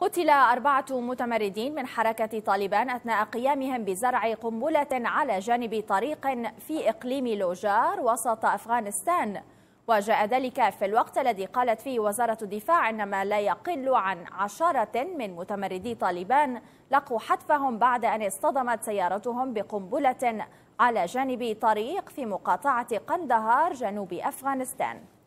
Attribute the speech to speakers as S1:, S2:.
S1: قتل أربعة متمردين من حركة طالبان أثناء قيامهم بزرع قنبلة على جانب طريق في إقليم لوجار وسط أفغانستان وجاء ذلك في الوقت الذي قالت فيه وزارة الدفاع أن ما لا يقل عن عشرة من متمردي طالبان لقوا حتفهم بعد أن اصطدمت سيارتهم بقنبلة على جانب طريق في مقاطعة قندهار جنوب أفغانستان